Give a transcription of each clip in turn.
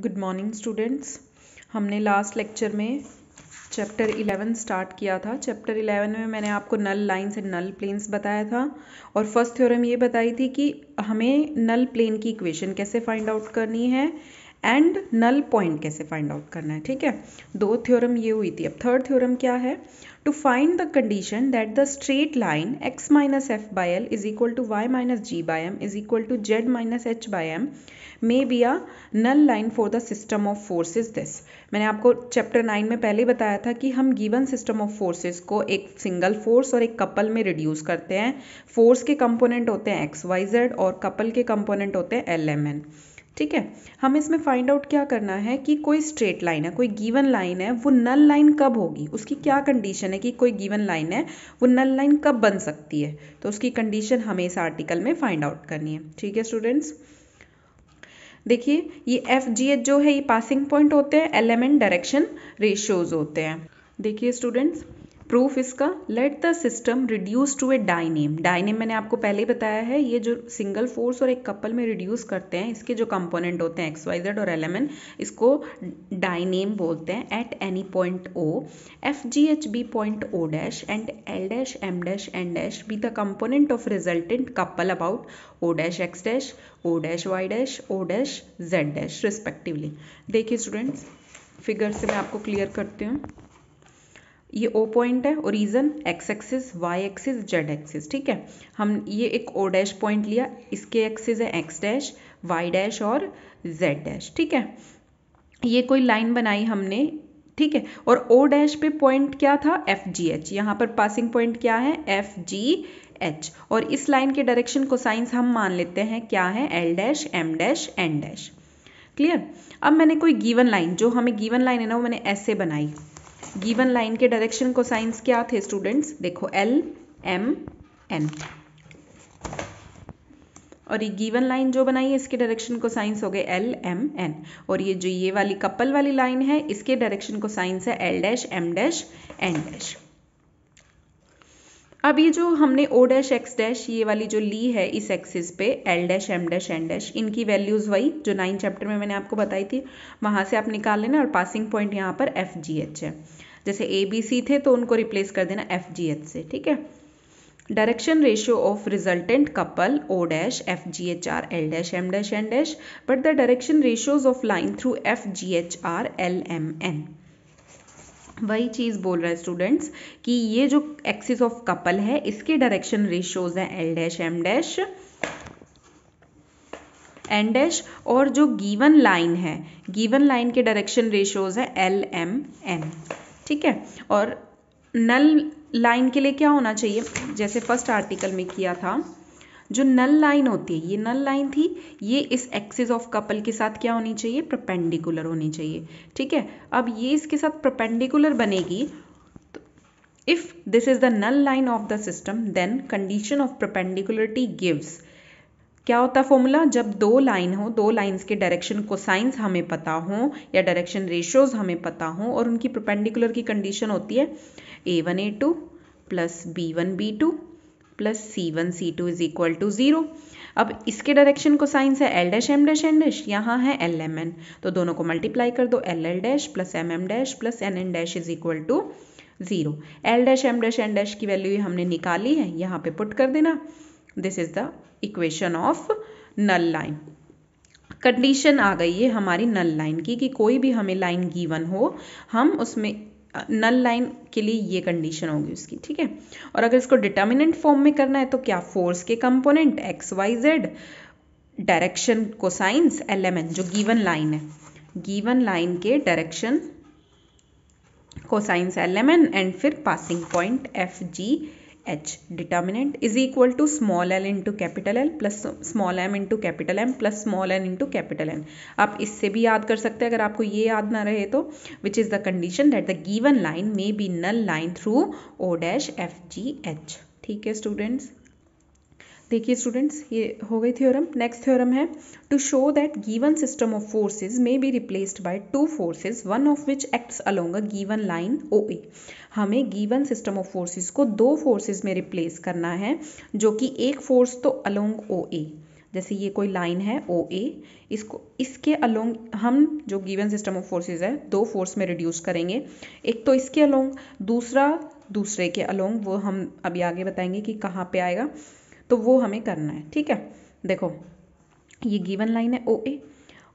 Good morning students हमने last lecture में chapter 11 start किया था चैप्टर 11 में मैंने आपको null lines and null planes बताया था और फर्स्ट थ्योरम ये बताई थी कि हमें नल प्लेन की इक्वेशन कैसे फाइंड आउट करनी है एंड नल पॉइंट कैसे फाइंड आउट करना है ठीक है दो थ्योरम ये हुई थी अब थर्ड थ्योरम क्या है to find the condition that the straight line X minus F by L is equal to Y minus G by M is equal to Z minus H by M may be a null line for the system of forces this मैंने आपको chapter nine में पहले बताया था कि हम given system of forces को एक सिंगल फोर्स और एक कपल में रिड्यूस करते हैं फोर्स के कंपोनेंट होते हैं एक्स वाई जेड और कपल के कंपोनेंट होते हैं एल एम एन ठीक है हमें इसमें फाइंड आउट क्या करना है कि कोई स्ट्रेट लाइन है कोई गिवन लाइन है वो नल लाइन कब होगी उसकी क्या कंडीशन है कि कोई गिवन लाइन है वो नल लाइन कब बन सकती है तो उसकी कंडीशन हमें इस आर्टिकल में फाइंड आउट करनी है ठीक है स्टूडेंट्स देखिए ये एफ जी एच जो है ये पासिंग पॉइंट होते हैं एलिमेंट डायरेक्शन रेशियोज होते हैं देखिए स्टूडेंट्स प्रूफ इसका let the system reduce to a dyname dyname मैंने आपको पहले ही बताया है ये जो सिंगल फोर्स और एक कपल में रिड्यूस करते हैं इसके जो कंपोनेंट होते हैं एक्स वाई जेड और एलिमेंट इसको डाइनेम बोलते हैं at any point O F G H be point O dash and L dash M dash N dash be the component of resultant couple about O dash X dash O dash Y dash O dash Z dash respectively देखिए students figure से मैं आपको clear करती हूँ ये O point है origin X axis Y axis Z axis ठीक है हम ये एक ओ डैश पॉइंट लिया इसके एक्सिस है एक्स डैश वाई डैश और जेड डैश ठीक है ये कोई लाइन बनाई हमने ठीक है और ओ डैश पे पॉइंट क्या था एफ जी एच यहाँ पर पासिंग पॉइंट क्या है एफ जी एच और इस लाइन के डायरेक्शन को साइंस हम मान लेते हैं क्या है L dash M dash N dash clear अब मैंने कोई गिवन लाइन जो हमें गिवन लाइन है ना वो मैंने ऐसे बनाई गिवन लाइन के डायरेक्शन को साइंस क्या थे स्टूडेंट्स देखो एल एम एन और ये गिवन लाइन जो बनाई है इसके डायरेक्शन को साइंस हो गए एल एम एन और ये जो ये वाली कपल वाली लाइन है इसके डायरेक्शन को साइंस है L dash M dash N dash अब ये जो हमने ओ डैश एक्स डैश ये वाली जो ली है इस एक्सिस पे L dash M dash N dash इनकी वैल्यूज़ वही जो नाइन चैप्टर में मैंने आपको बताई थी वहाँ से आप निकाल लेना और पासिंग पॉइंट यहाँ पर एफ जी एच है जैसे ए बी सी थे तो उनको रिप्लेस कर देना एफ जी एच से ठीक है direction ratio of resultant couple O dash F G H R L dash M dash N dash but the direction ratios of line through F G H R L M N वही चीज़ बोल रहा है students कि ये जो axis of couple है इसके डायरेक्शन रेशियोज हैं L dash M dash N dash और जो गिवन लाइन है गिवन लाइन के डायरेक्शन रेशियोज है एल एम एन ठीक है और नल लाइन के लिए क्या होना चाहिए जैसे फर्स्ट आर्टिकल में किया था जो नल लाइन होती है ये नल लाइन थी ये इस एक्सिस ऑफ कपल के साथ क्या होनी चाहिए प्रपेंडिकुलर होनी चाहिए ठीक है अब ये इसके साथ प्रपेंडिकुलर बनेगी तो if this is the null line of the system then condition of perpendicularity gives क्या होता फॉर्मूला जब दो लाइन हो दो लाइंस के डायरेक्शन को साइंस हमें पता हो या डायरेक्शन रेशियोज हमें पता हो और उनकी प्रपेंडिकुलर की कंडीशन होती है A one A two plus B one B two plus C one C two is equal to zero अब इसके डायरेक्शन को साइंस है L dash M dash N dash यहाँ है एल एम एन तो दोनों को मल्टीप्लाई कर दो L L dash plus M M dash plus N N dash is equal to zero L dash M dash N dash की value हमने निकाली है यहाँ पे पुट कर देना this is the equation of null line condition आ गई है हमारी नल लाइन की कि कोई भी हमें लाइन गिवन हो हम उसमें नल लाइन के लिए ये कंडीशन होगी उसकी ठीक है और अगर इसको डिटर्मिनेंट फॉर्म में करना है तो क्या फोर्स के component X Y Z direction cosines L M N जो गिवन लाइन है गिवन लाइन के direction cosines L M N and फिर passing point F G H determinant is equal to small L into capital L plus small M into capital M plus small N into capital N आप इससे भी याद कर सकते हैं अगर आपको ये याद ना रहे तो which is the condition that the given line may be null line through O dash F G H ठीक है स्टूडेंट्स देखिए स्टूडेंट्स ये हो गई थ्योरम नेक्स्ट थ्योरम है to show that given system of forces may be replaced by two forces one of which acts along a given line O A हमें given system of forces को दो forces में replace करना है जो कि एक फोर्स तो अलोंग ओ ए जैसे ये कोई लाइन है ओ ए इसको इसके अलोंग हम जो गिवन सिस्टम ऑफ फोर्सेज है दो फोर्स में रिड्यूस करेंगे एक तो इसके अलोंग दूसरा दूसरे के अलोंग वो हम अभी आगे बताएंगे कि कहाँ पे आएगा तो वो हमें करना है ठीक है देखो ये गिवन लाइन है ओ ए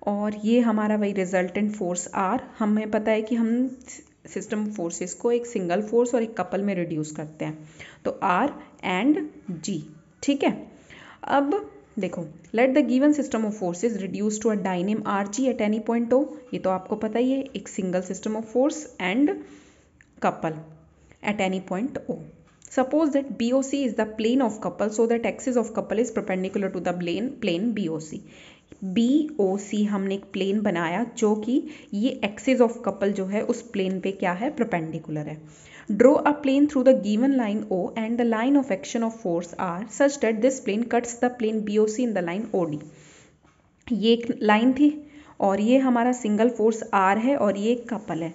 और ये हमारा वही रिजल्टेंट फोर्स आर हमें पता है कि हम सिस्टम फोर्सेस को एक सिंगल फोर्स और एक कपल में रिड्यूस करते हैं तो आर एंड जी ठीक है अब देखो let the given system of forces reduce to a dyname R G at any point O ये तो आपको पता ही है एक single system of force and couple at any point O Suppose that BOC is the plane of couple, so that axis of couple is perpendicular to the plane plane BOC. C हमने एक plane बनाया जो कि ये axes of couple जो है उस plane पे क्या है प्रपेंडिकुलर है draw a plane through the given line O and the line of action of force R such that this plane cuts the plane B O C in the line O D ये एक line थी और ये हमारा single force are है और ये एक कपल है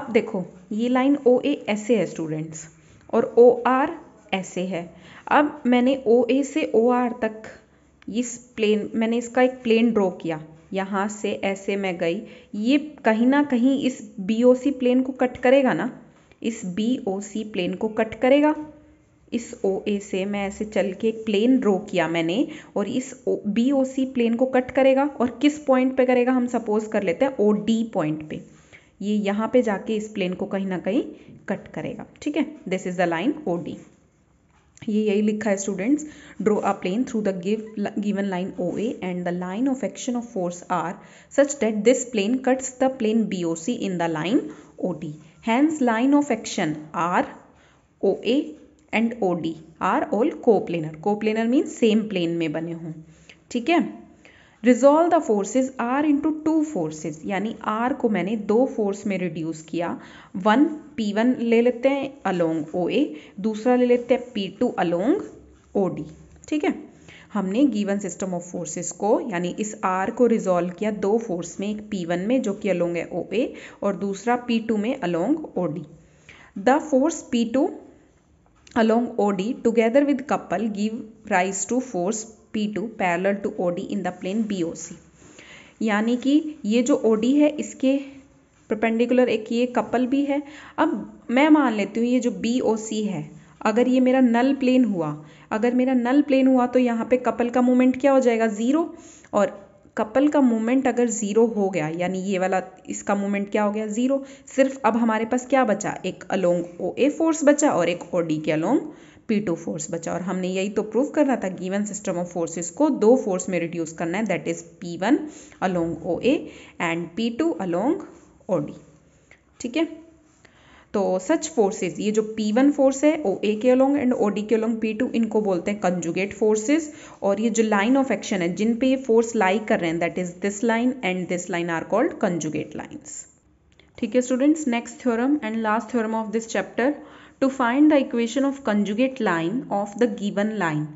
अब देखो ये लाइन ओ ए ऐसे है स्टूडेंट्स और ओ आर ऐसे है अब मैंने ओ ए से ओ आर तक इस प्लेन मैंने इसका एक प्लेन ड्रॉ किया यहाँ से ऐसे मैं गई ये कहीं ना कहीं इस बी ओ सी प्लेन को कट करेगा ना इस बी ओ सी प्लेन को कट करेगा इस ओ ए से मैं ऐसे चल के एक प्लेन ड्रॉ किया मैंने और इस बी ओ सी प्लेन को कट करेगा और किस पॉइंट पे करेगा हम सपोज कर लेते हैं ओ डी पॉइंट पे ये यहाँ पे जाके इस प्लेन को कहीं ना कहीं कट करेगा ठीक है this is the line O D ये यही लिखा है students draw a plane through the give given line O A and the line of action of force R such that this plane cuts the plane B O C in the line O D hence line of action R O A and O D are all coplanar coplanar means same plane में बने हों ठीक है resolve the forces R into two forces यानी R को मैंने दो force में रिड्यूस किया वन पी वन ले लेते हैं अलोंग ओ ए दूसरा ले लेते हैं P two along O D ठीक है हमने गिवन सिस्टम ऑफ फोर्सेस को यानी इस आर को रिजॉल्व किया दो फोर्स में एक पी वन में जो कि अलोंग है ओ ए और दूसरा पी टू में along O D the force P two along O D together with couple give rise to force P2 parallel to OD in the plane BOC यानी कि ये जो OD है इसके परपेंडिकुलर एक ये कपल भी है अब मैं मान लेती हूँ ये जो बी है अगर ये मेरा नल प्लेन हुआ अगर मेरा नल प्लेन हुआ तो यहाँ पे कपल का मोमेंट क्या हो जाएगा ज़ीरो और कपल का मोमेंट अगर ज़ीरो हो गया यानी ये वाला इसका मोमेंट क्या हो गया ज़ीरो सिर्फ अब हमारे पास क्या बचा एक अलोंग ओ ए फोर्स बचा और एक ओ डी के अलोंग पी टू फोर्स बचा और हमने यही तो प्रूव करना था गिवन सिस्टम ऑफ फोर्सेस को दो फोर्स में रिड्यूस करना है that is P one along O A and P two along O D ठीक है तो सच फोर्सेस ये जो पी वन फोर्स है ओ ए के अलोंग एंड ओ डी के अलोंग पी टू इनको बोलते हैं कंजुगेट फोर्सेस और ये जो लाइन ऑफ एक्शन है जिन पे ये फोर्स लाई कर रहे हैं that is this line and this line are called conjugate lines ठीक है students next theorem and last theorem of this chapter to find the equation of conjugate line of the given line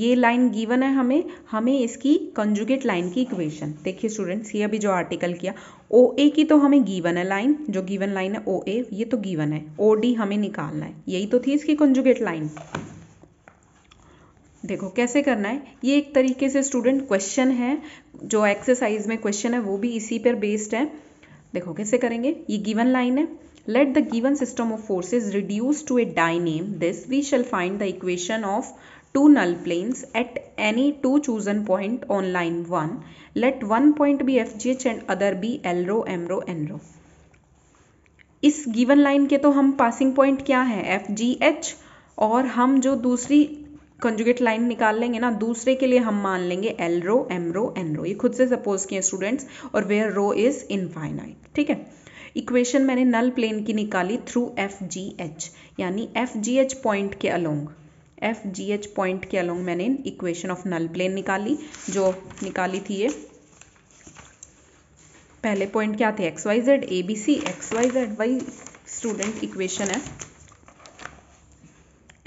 ये line given है हमें हमें इसकी conjugate line की equation देखिए students ये अभी जो आर्टिकल किया ओ ए की तो हमें गिवन है लाइन जो गिवन लाइन है ओ ए ये तो गिवन है ओ डी हमें निकालना है यही तो थी इसकी कंजुगेट लाइन देखो कैसे करना है ये एक तरीके से स्टूडेंट क्वेश्चन है जो एक्सरसाइज में क्वेश्चन है वो भी इसी पर बेस्ड है देखो कैसे करेंगे ये गिवन लाइन है Let the given system of forces reduce to a dyname. This we shall find the equation of two null planes at any two chosen point on line 1. Let one point be FGH and other be LRO, MRO, NRO. इस given line के तो हम passing point क्या है F G H और हम जो दूसरी कंजुगेट लाइन निकाल लेंगे ना दूसरे के लिए हम मान लेंगे एल रो एम रो एन रो ये खुद से सपोज किए स्टूडेंट्स और वेयर रो इज इनफाइनाइट ठीक है इक्वेशन मैंने नल प्लेन की निकाली थ्रू एफ जी एच यानी एफ जी एच पॉइंट के along F G H point के अलोंग मैंने इक्वेशन ऑफ नल प्लेन निकाली जो निकाली थी ये पहले पॉइंट क्या थे X Y Z A B C X Y Z Y student equation है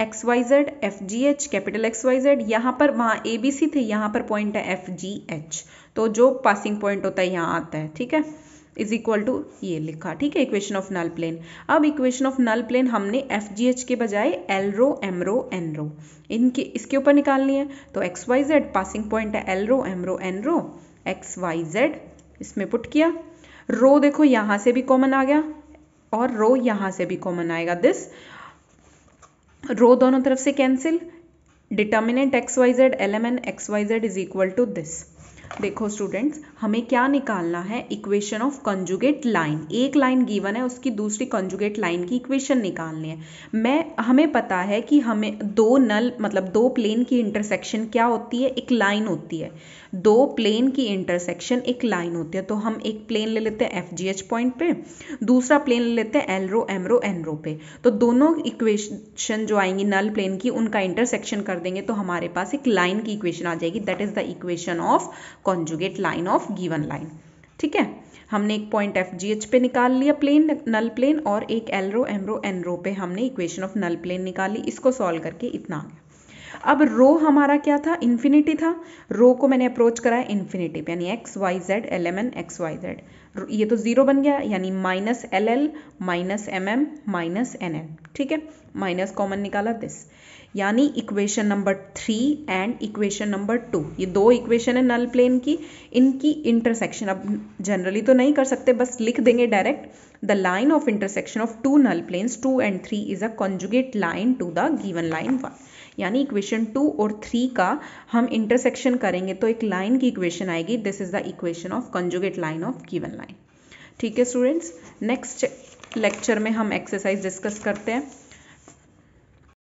X Y Z F G H capital X Y Z यहाँ पर वहाँ ए बी सी थे यहाँ पर पॉइंट है एफ जी एच तो जो पासिंग पॉइंट होता है यहाँ आता है ठीक है इज इक्वल टू ये लिखा ठीक है इक्वेशन ऑफ नल प्लेन अब इक्वेशन ऑफ नल प्लेन हमने एफ जी एच के बजाय एल रो एम रो एन रो इनके इसके ऊपर निकालनी है तो X Y Z passing point है एल रो एम रो N row X Y Z इसमें पुट किया रो देखो यहाँ से भी कॉमन आ गया और रो यहाँ से भी कॉमन आएगा दिस रो दोनों तरफ से cancel determinant X Y Z L M N X Y Z is equal to this देखो स्टूडेंट्स हमें क्या निकालना है इक्वेशन ऑफ कंजुगेट लाइन एक लाइन गिवन है उसकी दूसरी कंजुगेट लाइन की इक्वेशन निकालनी है मैं हमें पता है कि हमें दो नल मतलब दो प्लेन की इंटरसेक्शन क्या होती है एक लाइन होती है दो प्लेन की इंटरसेक्शन एक लाइन होती है तो हम एक प्लेन ले लेते हैं एफ जी एच पॉइंट पे दूसरा प्लेन ले लेते हैं एलरो एमरो एनरो पे तो दोनों इक्वेशन जो आएंगी नल प्लेन की उनका इंटरसेक्शन कर देंगे तो हमारे पास एक लाइन की इक्वेशन आ जाएगी that is the equation of conjugate line of given line ठीक है हमने एक पॉइंट एफ जी एच पे निकाल लिया प्लेन नल प्लेन और एक एलरो एमरो एनरो पे हमने इक्वेशन ऑफ नल प्लेन निकाली इसको सॉल्व करके इतना आ गया अब रो हमारा क्या था इन्फिनिटी था रो को मैंने अप्रोच कराया इन्फिनिटी पे यानी X Y Z L M N X Y Z ये तो ज़ीरो बन गया यानी minus L L minus M M minus N N ठीक है माइनस कॉमन निकाला दिस यानी equation number three and equation number two ये दो इक्वेशन है नल प्लेन की इनकी इंटरसेक्शन अब जनरली तो नहीं कर सकते बस लिख देंगे direct the line of intersection of two null planes two and three is a conjugate line to the given line one यानी इक्वेशन टू और थ्री का हम इंटरसेक्शन करेंगे तो एक लाइन की इक्वेशन आएगी this is the equation of conjugate line of given line ठीक है स्टूडेंट्स नेक्स्ट लेक्चर में हम एक्सरसाइज डिस्कस करते हैं